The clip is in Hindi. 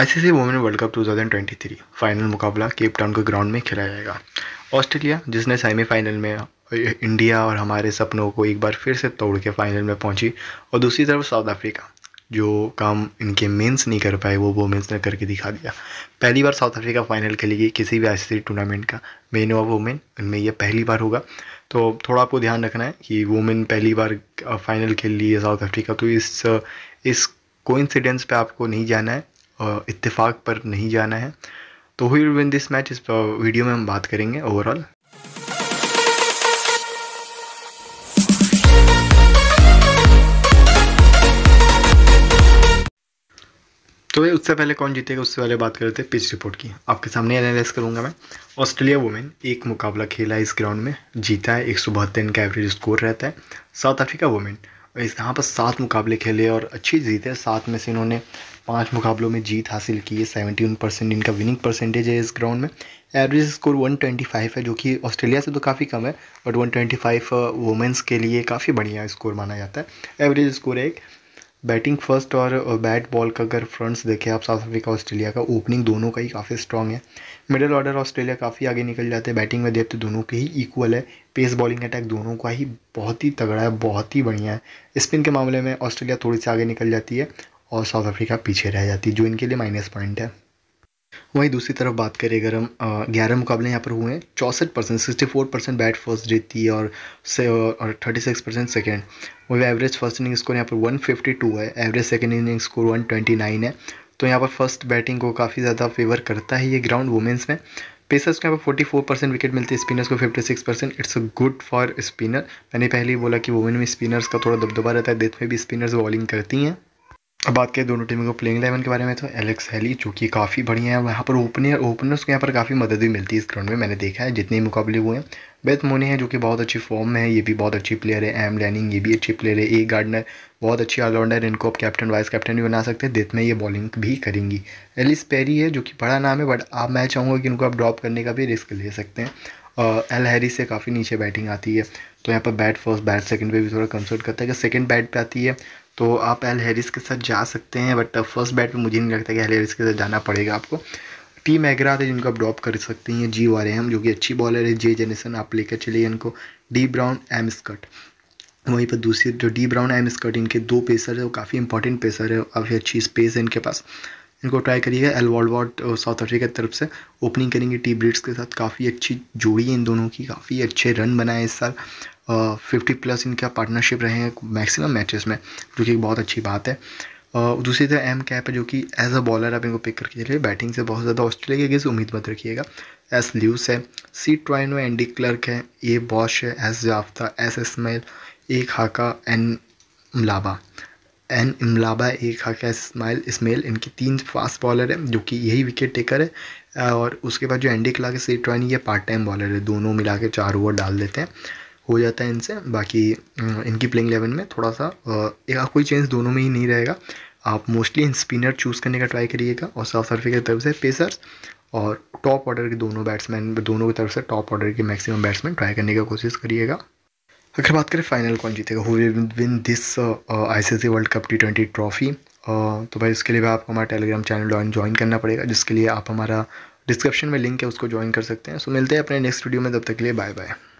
ICC women world cup 2023 final मुकाबला केप टाउन के ग्राउंड में खेला जाएगा ऑस्ट्रेलिया जिसने सेमीफाइनल में इंडिया और हमारे सपनों को एक बार फिर से तोड़ के फाइनल में पहुंची और दूसरी तरफ साउथ अफ्रीका जो काम इनके मेंस नहीं कर पाए वो वोमेंस ने करके दिखा दिया पहली बार साउथ अफ्रीका फाइनल खेलेगी किसी भी आईसीसी टूर्नामेंट का मेन ऑफ वोमेन इनमें यह पहली बार होगा तो थोड़ा आपको ध्यान रखना है कि वोमेन पहली बार फाइनल खेल ली है साउथ अफ्रीका तो इस इस कोइंसिडेंस पे आपको नहीं जाना है इत्तेफाक पर नहीं जाना है तो हुई विन दिस मैच इस वीडियो में हम बात करेंगे ओवरऑल तो भाई उससे पहले कौन जीतेगा उससे पहले बात करते हैं पिच रिपोर्ट की आपके सामने एनालाइज करूंगा मैं ऑस्ट्रेलिया वुमेन एक मुकाबला खेला है इस ग्राउंड में जीता है एक सौ बहत्तर का एवरेज स्कोर रहता है साउथ अफ्रीका वुमेन इस यहाँ पर सात मुकाबले खेले और अच्छी जीते सात में से इन्होंने पाँच मुकाबलों में जीत हासिल की है सेवेंटी वन परसेंट इनका विनिंग परसेंटेज है इस ग्राउंड में average score one twenty five है जो कि ऑस्ट्रेलिया से तो काफ़ी कम है but one twenty five women's के लिए काफ़ी बढ़िया स्कोर माना जाता है एवरेज स्कोर है एक बैटिंग फर्स्ट और बैट uh, बॉल का अगर फ्रंट्स देखें आप साउथ अफ्रीका ऑस्ट्रेलिया का ओपनिंग दोनों का ही काफ़ी स्ट्रॉग है मिडिल ऑर्डर ऑस्ट्रेलिया काफ़ी आगे निकल जाते हैं बैटिंग में देखते दोनों के ही इक्वल है पेस बॉलिंग अटैक दोनों का ही बहुत ही तगड़ा है बहुत ही बढ़िया है स्पिन के मामले में ऑस्ट्रेलिया थोड़ी सी आगे निकल जाती है और साउथ अफ्रीका पीछे रह जाती जो इनके लिए माइनस पॉइंट है वहीं दूसरी तरफ बात करें अगर हम ग्यारह मुकाबले यहाँ पर हुए हैं चौंसठ percent sixty four percent bat first जीती है और से और थर्टी सिक्स परसेंट सेकेंड वही एवरेज फर्स्ट इनिंग स्कोर यहाँ पर वन फिफ्टी टू है average second inning score one twenty nine है तो यहाँ पर फर्स्ट बैटिंग को काफ़ी ज़्यादा फेवर करता है ये ग्राउंड वुमेंस में पेसर्स को यहाँ पर फोर्टी फोर परसेंट विकेट मिलती है स्पिनर्स को fifty six percent it's good for spinner मैंने पहले ही बोला कि वुमेन में स्पिनर्स का थोड़ा दबदबा रहता है डेथ में भी स्पिनर्स बॉलिंग करती हैं अब बात करें दोनों टीमों को प्लेइंग इलेवन के बारे में तो एलेक्स हैली जो कि काफ़ी बढ़िया है वहाँ पर ओपनर ओपनर्स को यहाँ पर काफ़ी मदद भी मिलती है इस ग्राउंड में मैंने देखा है जितने मुकाबले हुए हैं बेथ मोने हैं जो कि बहुत अच्छी फॉर्म में है ये भी बहुत अच्छी प्लेयर है एम लैनिंग ये भी अच्छी प्लेयर है ए गार्डनर बहुत अच्छी ऑलराउंडर इनको आप कैप्टन वाइस कैप्टन भी बना सकते हैं डेथ में ये बॉलिंग भी करेंगी एलिस पेरी है जो कि बड़ा नाम है बट आप मैं चाहूँगा कि इनको आप ड्रॉप करने का भी रिस्क ले सकते हैं एल हैरी से काफ़ी नीचे बैटिंग आती है तो यहाँ पर बैट फर्स्ट बैट सेकंड पे भी थोड़ा कंसर्ट करता है अगर सेकंड बैट पे आती है तो आप एल हैरिस के साथ जा सकते हैं बट फर्स्ट बैट पे मुझे नहीं लगता कि एल हैरिस के साथ जाना पड़ेगा आपको टी मैगरा थे जिनको आप ड्रॉप कर सकते हैं जी एम जो कि अच्छी बॉलर है जे जेनेसन आप लेकर चलिए इनको डी ब्राउन एम स्कट वहीं पर दूसरी जो डी ब्राउन एम स्कट इनके दो पेसर है वो काफ़ी इंपॉर्टेंट पेसर है काफ़ी अच्छी स्पेस है इनके पास इनको ट्राई करिएगा वॉल वॉट साउथ अफ्रीका की तरफ से ओपनिंग करेंगे टी ब्रिट्स के साथ काफ़ी अच्छी जोड़ी है इन दोनों की काफ़ी अच्छे रन बनाए इस साल फिफ्टी प्लस इनका पार्टनरशिप रहे हैं मैक्सिमम मैचेस में जो कि बहुत अच्छी बात है Uh, दूसरी तरह एम कैप है जो कि एज अ बॉलर आप इनको पिक करके चलिए बैटिंग से बहुत ज़्यादा ऑस्ट्रेलिया के अगेंस्ट उम्मीद मत रखिएगा एस ल्यूस है सी ट्राइनो एंडी क्लर्क है ए बॉश है S Jafta S Ismail A Khaka N लाबा एन इमलाबा एक हक है स्माइल इसमेल इनके तीन फास्ट बॉलर हैं जो कि यही विकेट टेकर है और उसके बाद जो एंडी क्लार्क सी ट्वानी ये पार्ट टाइम बॉलर है दोनों मिला के चार ओवर डाल देते हैं हो जाता है इनसे बाकी इनकी प्लेइंग एलेवन में थोड़ा सा एक कोई चेंज दोनों में ही नहीं रहेगा आप मोस्टली इन स्पिनर चूज़ करने का ट्राई करिएगा और साउथ अफ्रीका की तरफ से पेसर्स और टॉप ऑर्डर के दोनों बैट्समैन दोनों की तरफ से टॉप ऑर्डर के मैक्सिमम बैट्समैन ट्राई करने का कोशिश करिएगा अगर बात करें फाइनल कौन जीतेगा who win this ICC world cup T twenty trophy तो भाई उसके लिए आपको हमारा टेलीग्राम चैनल ज्वाइन करना पड़ेगा जिसके लिए आप हमारा डिस्क्रिप्शन में लिंक है उसको ज्वाइन कर सकते हैं सो मिलते हैं अपने नेक्स्ट वीडियो में तब तक के लिए बाय बाय